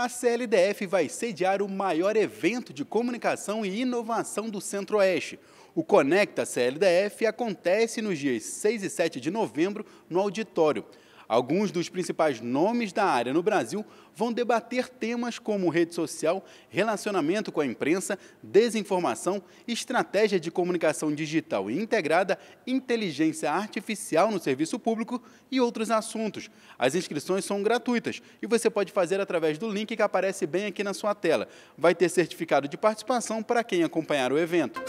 a CLDF vai sediar o maior evento de comunicação e inovação do Centro-Oeste. O Conecta CLDF acontece nos dias 6 e 7 de novembro no auditório. Alguns dos principais nomes da área no Brasil vão debater temas como rede social, relacionamento com a imprensa, desinformação, estratégia de comunicação digital e integrada, inteligência artificial no serviço público e outros assuntos. As inscrições são gratuitas e você pode fazer através do link que aparece bem aqui na sua tela. Vai ter certificado de participação para quem acompanhar o evento.